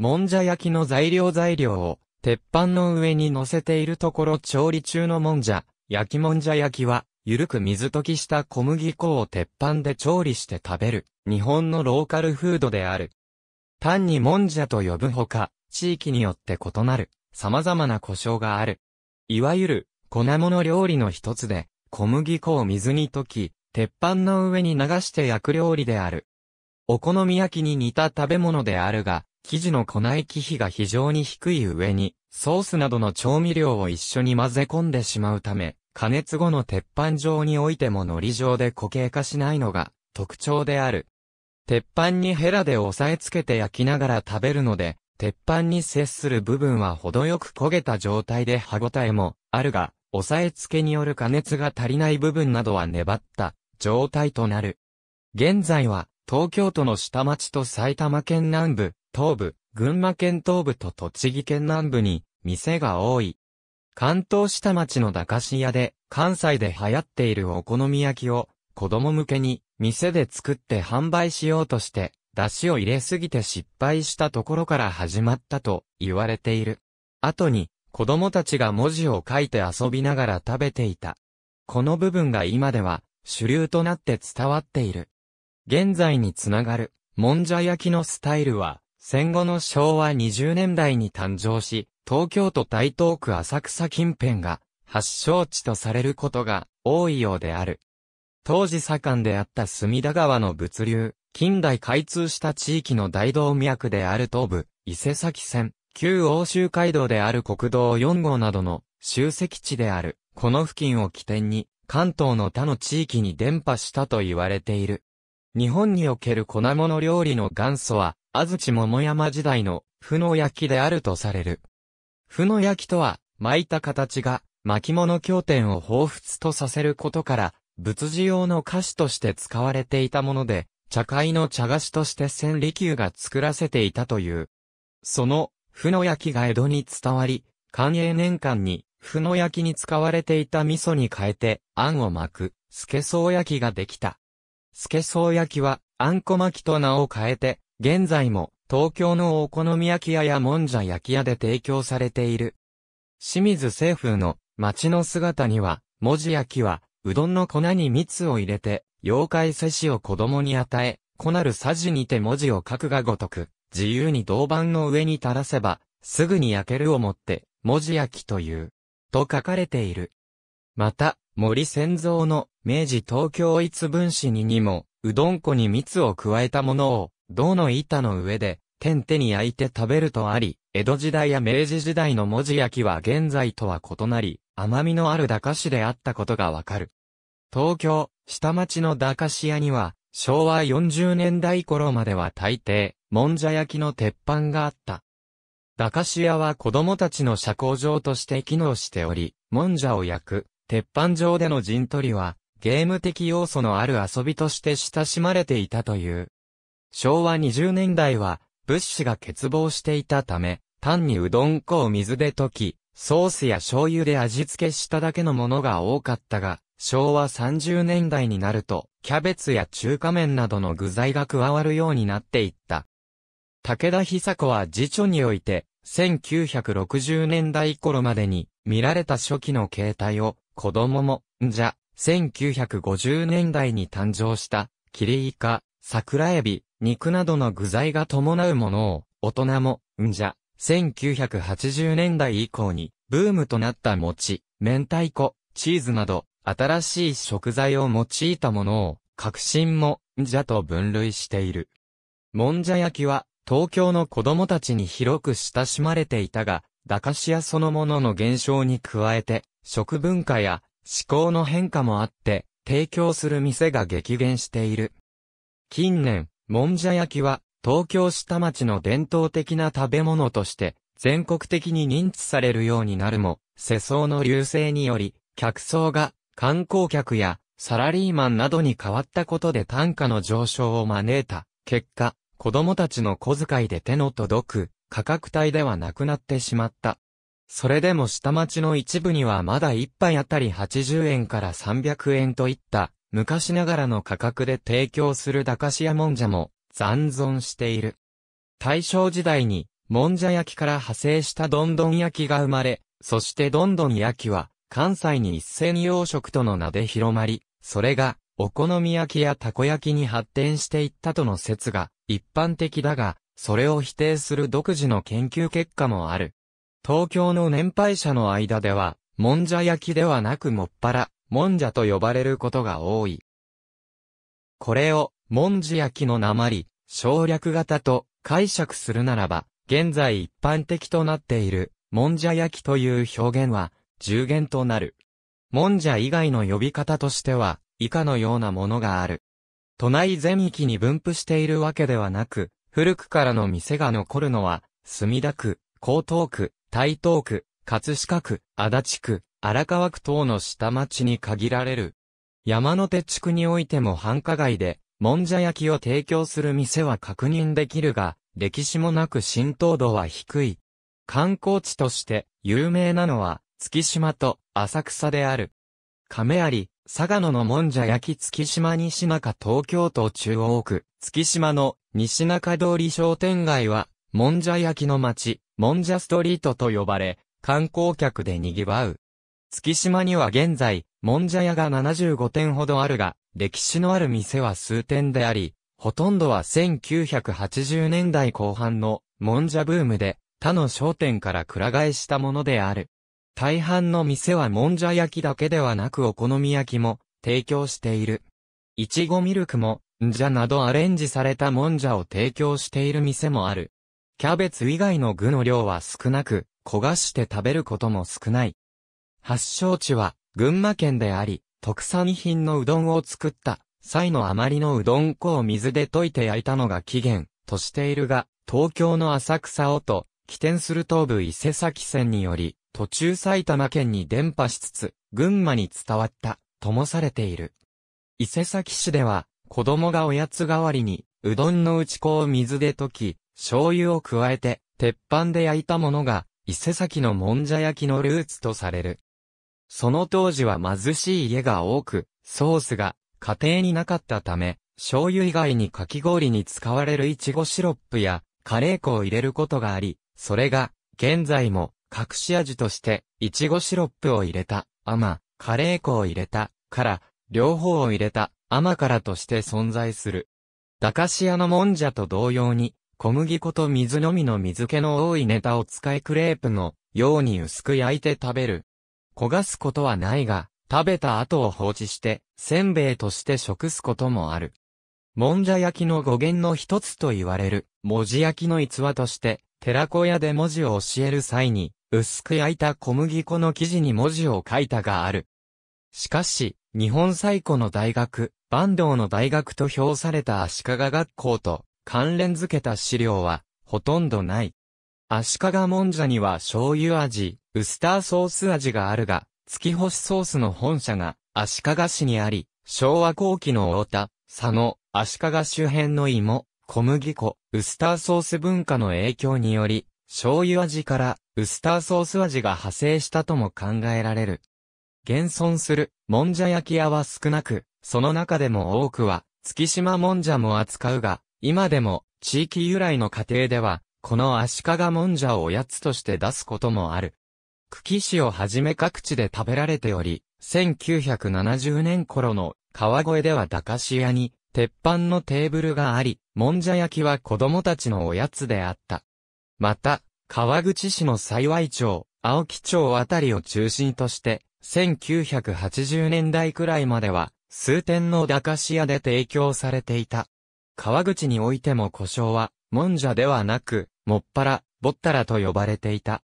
もんじゃ焼きの材料材料を、鉄板の上に乗せているところ調理中のもんじゃ、焼きもんじゃ焼きは、ゆるく水溶きした小麦粉を鉄板で調理して食べる、日本のローカルフードである。単にもんじゃと呼ぶほか、地域によって異なる、様々な故障がある。いわゆる、粉物料理の一つで、小麦粉を水に溶き、鉄板の上に流して焼く料理である。お好み焼きに似た食べ物であるが、生地の粉液比が非常に低い上に、ソースなどの調味料を一緒に混ぜ込んでしまうため、加熱後の鉄板上においても海苔状で固形化しないのが特徴である。鉄板にヘラで押さえつけて焼きながら食べるので、鉄板に接する部分は程よく焦げた状態で歯ごたえもあるが、押さえつけによる加熱が足りない部分などは粘った状態となる。現在は東京都の下町と埼玉県南部、東部、群馬県東部と栃木県南部に店が多い。関東下町の駄菓子屋で関西で流行っているお好み焼きを子供向けに店で作って販売しようとして出汁を入れすぎて失敗したところから始まったと言われている。後に子供たちが文字を書いて遊びながら食べていた。この部分が今では主流となって伝わっている。現在につながる、もんじゃ焼きのスタイルは、戦後の昭和20年代に誕生し、東京都台東区浅草近辺が発祥地とされることが多いようである。当時盛んであった隅田川の物流、近代開通した地域の大動脈である東部、伊勢崎線、旧欧州街道である国道4号などの集積地である、この付近を起点に、関東の他の地域に伝播したと言われている。日本における粉物料理の元祖は、安土桃山時代の、負の焼きであるとされる。負の焼きとは、巻いた形が、巻物経典を彷彿とさせることから、仏事用の菓子として使われていたもので、茶会の茶菓子として千利休が作らせていたという。その、負の焼きが江戸に伝わり、寛永年間に、負の焼きに使われていた味噌に変えて、あんを巻く、スケソウ焼きができた。スケソウ焼きは、あんこ巻きと名を変えて、現在も東京のお好み焼き屋やもんじゃ焼き屋で提供されている。清水清風の街の姿には、文字焼きは、うどんの粉に蜜を入れて、妖怪せしを子供に与え、粉るさじにて文字を書くがごとく、自由に銅板の上に垂らせば、すぐに焼けるをもって、文字焼きという、と書かれている。また、森仙蔵の明治東京一文史ににも、うどん粉に蜜を加えたものを、銅の板の上で、天手に焼いて食べるとあり、江戸時代や明治時代の文字焼きは現在とは異なり、甘みのある駄菓子であったことがわかる。東京、下町の駄菓子屋には、昭和40年代頃までは大抵、もんじゃ焼きの鉄板があった。駄菓子屋は子供たちの社交場として機能しており、もんじゃを焼く、鉄板上での陣取りは、ゲーム的要素のある遊びとして親しまれていたという。昭和20年代は、物資が欠乏していたため、単にうどん粉を水で溶き、ソースや醤油で味付けしただけのものが多かったが、昭和30年代になると、キャベツや中華麺などの具材が加わるようになっていった。武田久子は辞書において、1960年代頃までに見られた初期の形態を、子供も、んじゃ、1950年代に誕生した、キリイカ、桜エビ、肉などの具材が伴うものを、大人も、んじゃ、1980年代以降に、ブームとなった餅、明太子、チーズなど、新しい食材を用いたものを、革新も、んじゃと分類している。もんじゃ焼きは、東京の子供たちに広く親しまれていたが、駄菓子屋そのものの減少に加えて、食文化や思考の変化もあって、提供する店が激減している。近年、もんじゃ焼きは、東京下町の伝統的な食べ物として、全国的に認知されるようになるも、世相の流星により、客層が、観光客や、サラリーマンなどに変わったことで単価の上昇を招いた。結果、子供たちの小遣いで手の届く、価格帯ではなくなってしまった。それでも下町の一部にはまだ一杯あたり80円から300円といった昔ながらの価格で提供する駄菓子屋もんじゃも残存している。大正時代に、もんじゃ焼きから派生したどんどん焼きが生まれ、そしてどんどん焼きは、関西に一斉に養殖との名で広まり、それが、お好み焼きやたこ焼きに発展していったとの説が、一般的だが、それを否定する独自の研究結果もある。東京の年配者の間では、もんじゃ焼きではなくもっぱら、もんじゃと呼ばれることが多い。これを、もんじ焼きの鉛、省略型と解釈するならば、現在一般的となっている、もんじゃ焼きという表現は、従言となる。もんじゃ以外の呼び方としては、以下のようなものがある。都内全域に分布しているわけではなく、古くからの店が残るのは、墨田区、江東区、台東区、葛飾区、足立区、荒川区等の下町に限られる。山手地区においても繁華街で、もんじゃ焼きを提供する店は確認できるが、歴史もなく浸透度は低い。観光地として有名なのは月島と浅草である。亀有、佐賀野のもんじゃ焼き月島西中東京都中央区、月島の西中通り商店街は、もんじゃ焼きの街、もんじゃストリートと呼ばれ、観光客で賑わう。月島には現在、もんじゃ屋が75店ほどあるが、歴史のある店は数店であり、ほとんどは1980年代後半のもんじゃブームで、他の商店からくら替えしたものである。大半の店はもんじゃ焼きだけではなくお好み焼きも提供している。いちごミルクも、んじゃなどアレンジされたもんじゃを提供している店もある。キャベツ以外の具の量は少なく、焦がして食べることも少ない。発祥地は群馬県であり、特産品のうどんを作った際の余りのうどん粉を水で溶いて焼いたのが起源としているが、東京の浅草をと起点する東部伊勢崎線により、途中埼玉県に伝播しつつ、群馬に伝わった、ともされている。伊勢崎市では、子供がおやつ代わりに、うどんの打ち粉を水で溶き、醤油を加えて、鉄板で焼いたものが、伊勢崎のもんじゃ焼きのルーツとされる。その当時は貧しい家が多く、ソースが家庭になかったため、醤油以外にかき氷に使われるいちごシロップやカレー粉を入れることがあり、それが現在も隠し味としていちごシロップを入れた、甘、カレー粉を入れた、から、両方を入れた、甘からとして存在する。駄菓子屋のもんじゃと同様に、小麦粉と水のみの水気の多いネタを使いクレープのように薄く焼いて食べる。焦がすことはないが、食べた後を放置して、せんべいとして食すこともある。もんじゃ焼きの語源の一つと言われる、文字焼きの逸話として、寺子屋で文字を教える際に、薄く焼いた小麦粉の生地に文字を書いたがある。しかし、日本最古の大学、坂東の大学と評された足利学校と関連づけた資料は、ほとんどない。足利もんじゃには醤油味、ウスターソース味があるが、月星ソースの本社が足利市にあり、昭和後期の大田、佐野、足利周辺の芋、小麦粉、ウスターソース文化の影響により、醤油味からウスターソース味が派生したとも考えられる。現存する、もんじゃ焼き屋は少なく、その中でも多くは、月島もんじゃも扱うが、今でも、地域由来の家庭では、この足利もんじゃをおやつとして出すこともある。久喜市をはじめ各地で食べられており、1970年頃の川越では駄菓子屋に鉄板のテーブルがあり、もんじゃ焼きは子供たちのおやつであった。また、川口市の幸町、青木町あたりを中心として、1980年代くらいまでは、数点の駄菓子屋で提供されていた。川口においても故障は、もんじゃではなく、もっぱら、ぼったらと呼ばれていた。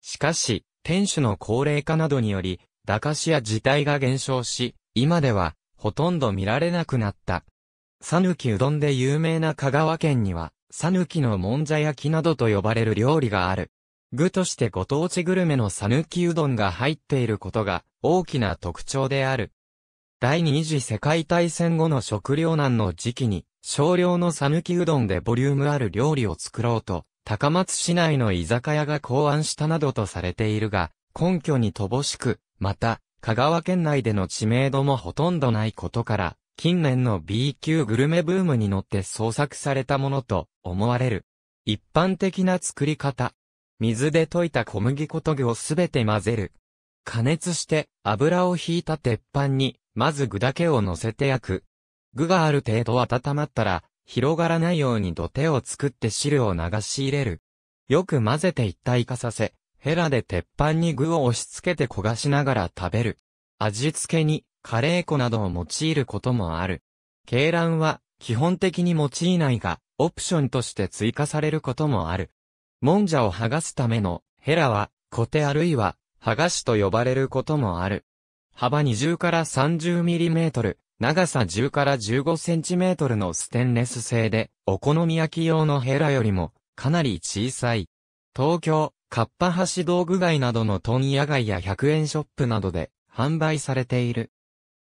しかし、店主の高齢化などにより、駄菓子屋自体が減少し、今では、ほとんど見られなくなった。さぬきうどんで有名な香川県には、さぬきのもんじゃ焼きなどと呼ばれる料理がある。具としてご当地グルメのさぬきうどんが入っていることが大きな特徴である。第二次世界大戦後の食糧難の時期に少量のさぬきうどんでボリュームある料理を作ろうと高松市内の居酒屋が考案したなどとされているが、根拠に乏しく、また、香川県内での知名度もほとんどないことから、近年の B 級グルメブームに乗って創作されたものと思われる。一般的な作り方。水で溶いた小麦粉と具をすべて混ぜる。加熱して油を引いた鉄板に、まず具だけを乗せて焼く。具がある程度温まったら、広がらないように土手を作って汁を流し入れる。よく混ぜて一体化させ、ヘラで鉄板に具を押し付けて焦がしながら食べる。味付けにカレー粉などを用いることもある。鶏卵は基本的に用いないが、オプションとして追加されることもある。もんじゃを剥がすためのヘラは、コテあるいは、剥がしと呼ばれることもある。幅20から3 0トル、長さ10から15センチメートルのステンレス製で、お好み焼き用のヘラよりも、かなり小さい。東京、カッパ橋道具街などの問屋街や100円ショップなどで、販売されている。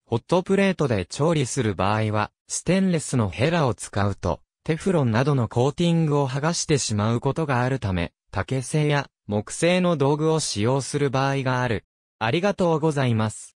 ホットプレートで調理する場合は、ステンレスのヘラを使うと、テフロンなどのコーティングを剥がしてしまうことがあるため、竹製や木製の道具を使用する場合がある。ありがとうございます。